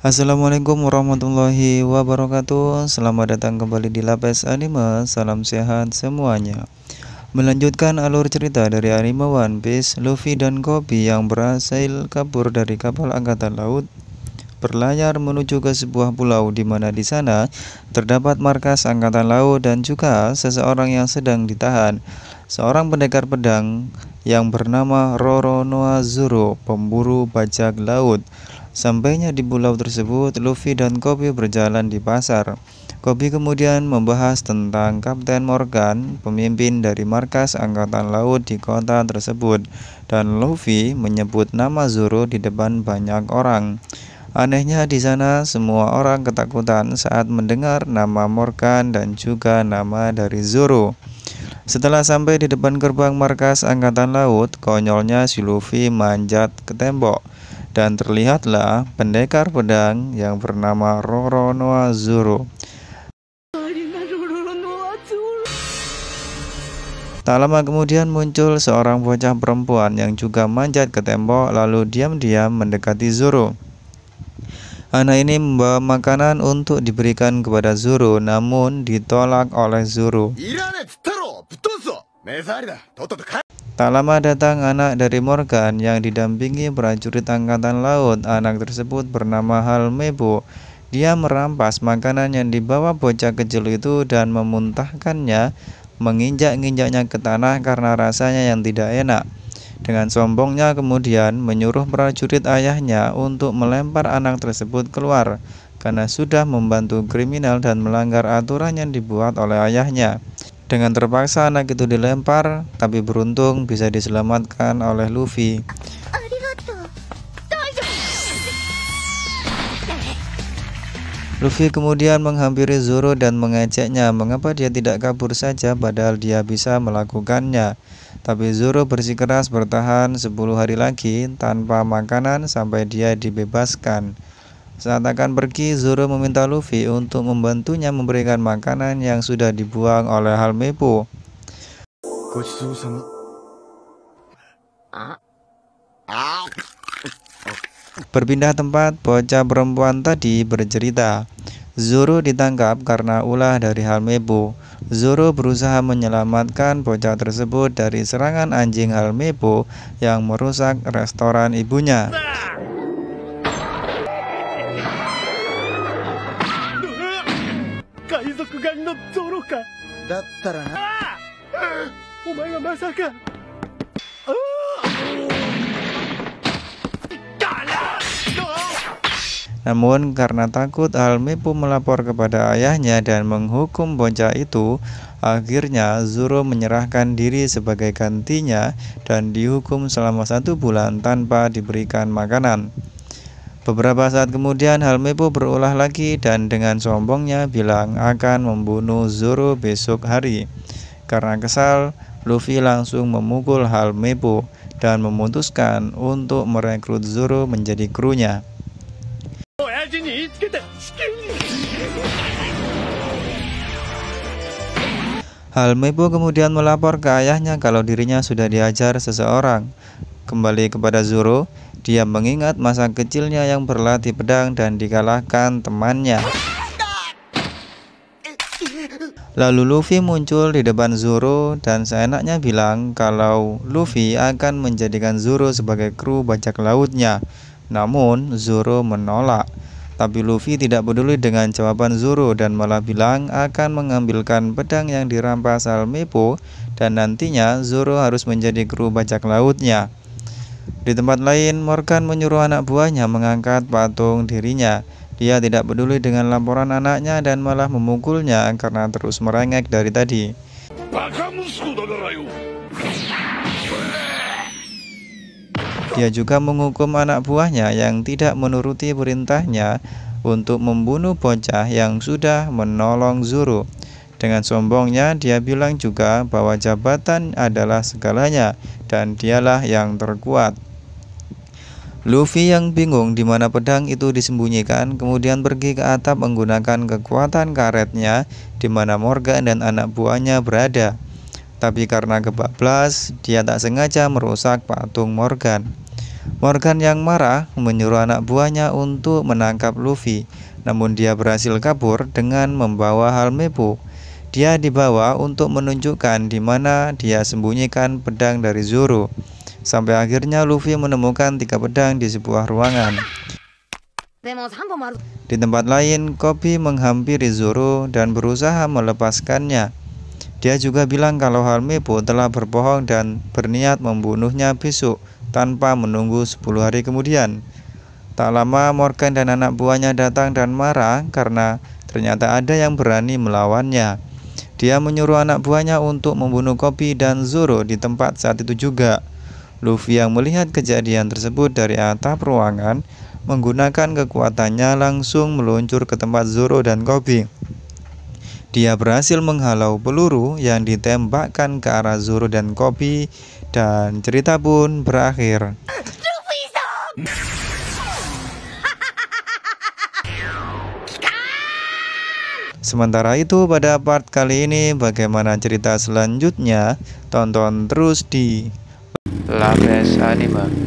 Assalamualaikum warahmatullahi wabarakatuh Selamat datang kembali di Lapes Anime Salam sehat semuanya Melanjutkan alur cerita dari anime One Piece Luffy dan Kobe yang berhasil kabur dari kapal angkatan laut berlayar menuju ke sebuah pulau di mana di sana terdapat markas angkatan laut dan juga seseorang yang sedang ditahan. Seorang pendekar pedang yang bernama Roro Noa Zoro, pemburu bajak laut. Sampainya di pulau tersebut, Luffy dan Kobe berjalan di pasar. Kobe kemudian membahas tentang Kapten Morgan, pemimpin dari markas angkatan laut di kota tersebut, dan Luffy menyebut nama Zoro di depan banyak orang. Anehnya di sana semua orang ketakutan saat mendengar nama Morgan dan juga nama dari Zoro. Setelah sampai di depan gerbang markas angkatan laut, konyolnya si Luffy manjat ke tembok dan terlihatlah pendekar pedang yang bernama Roronoa Zoro. Tak lama kemudian muncul seorang bocah perempuan yang juga manjat ke tembok lalu diam-diam mendekati Zoro. Anak ini membawa makanan untuk diberikan kepada Zuru, namun ditolak oleh Zuru. Tak lama datang anak dari Morgan yang didampingi prajurit angkatan laut. Anak tersebut bernama Halmebo. Dia merampas makanan yang dibawa bocah kecil itu dan memuntahkannya, menginjak-injaknya ke tanah karena rasanya yang tidak enak. Dengan sombongnya kemudian menyuruh prajurit ayahnya untuk melempar anak tersebut keluar karena sudah membantu kriminal dan melanggar aturan yang dibuat oleh ayahnya. Dengan terpaksa anak itu dilempar, tapi beruntung bisa diselamatkan oleh Luffy. Luffy kemudian menghampiri Zoro dan mengajaknya mengapa dia tidak kabur saja padahal dia bisa melakukannya. Tapi Zoro bersikeras bertahan 10 hari lagi tanpa makanan sampai dia dibebaskan. Saat akan pergi, Zoro meminta Luffy untuk membantunya memberikan makanan yang sudah dibuang oleh Halmepo. Berpindah tempat, bocah perempuan tadi bercerita. Zuru ditangkap karena ulah dari Halmebu. Zuru berusaha menyelamatkan bocah tersebut dari serangan anjing Halmebu yang merusak restoran ibunya. ga no Zoro ka? Dattara na. Ah! Ah! Omae wa masaka Namun karena takut Almi pun melapor kepada ayahnya dan menghukum bocah itu, akhirnya Zuro menyerahkan diri sebagai gantinya dan dihukum selama satu bulan tanpa diberikan makanan. Beberapa saat kemudian Halmepo berulah lagi dan dengan sombongnya bilang akan membunuh Zoro besok hari. Karena kesal, Luffy langsung memukul Halmepo dan memutuskan untuk merekrut Zoro menjadi krunya. ibu kemudian melapor ke ayahnya kalau dirinya sudah diajar seseorang. Kembali kepada Zoro, dia mengingat masa kecilnya yang berlatih pedang dan dikalahkan temannya. Lalu Luffy muncul di depan Zoro dan seenaknya bilang kalau Luffy akan menjadikan Zoro sebagai kru bajak lautnya. Namun Zoro menolak. Tapi Luffy tidak peduli dengan jawaban Zoro dan malah bilang akan mengambilkan pedang yang dirampas Almepo dan nantinya Zoro harus menjadi kru bajak lautnya. Di tempat lain, Morgan menyuruh anak buahnya mengangkat patung dirinya. Dia tidak peduli dengan laporan anaknya dan malah memukulnya karena terus merengek dari tadi. Dia juga menghukum anak buahnya yang tidak menuruti perintahnya untuk membunuh bocah yang sudah menolong Zuru. Dengan sombongnya, dia bilang juga bahwa jabatan adalah segalanya dan dialah yang terkuat. Luffy yang bingung di mana pedang itu disembunyikan, kemudian pergi ke atap menggunakan kekuatan karetnya di mana Morgan dan anak buahnya berada tapi karena kebablas, dia tak sengaja merusak patung Morgan. Morgan yang marah menyuruh anak buahnya untuk menangkap Luffy, namun dia berhasil kabur dengan membawa halmebu. Dia dibawa untuk menunjukkan di mana dia sembunyikan pedang dari Zoro. Sampai akhirnya Luffy menemukan tiga pedang di sebuah ruangan. Di tempat lain, Kobe menghampiri Zoro dan berusaha melepaskannya. Dia juga bilang kalau Halmebu telah berbohong dan berniat membunuhnya besok tanpa menunggu 10 hari kemudian. Tak lama Morgan dan anak buahnya datang dan marah karena ternyata ada yang berani melawannya. Dia menyuruh anak buahnya untuk membunuh Kopi dan Zoro di tempat saat itu juga. Luffy yang melihat kejadian tersebut dari atap ruangan menggunakan kekuatannya langsung meluncur ke tempat Zoro dan Kopi. Dia berhasil menghalau peluru yang ditembakkan ke arah Zoro dan Kobi dan cerita pun berakhir. Sementara itu pada part kali ini bagaimana cerita selanjutnya tonton terus di Labes Anime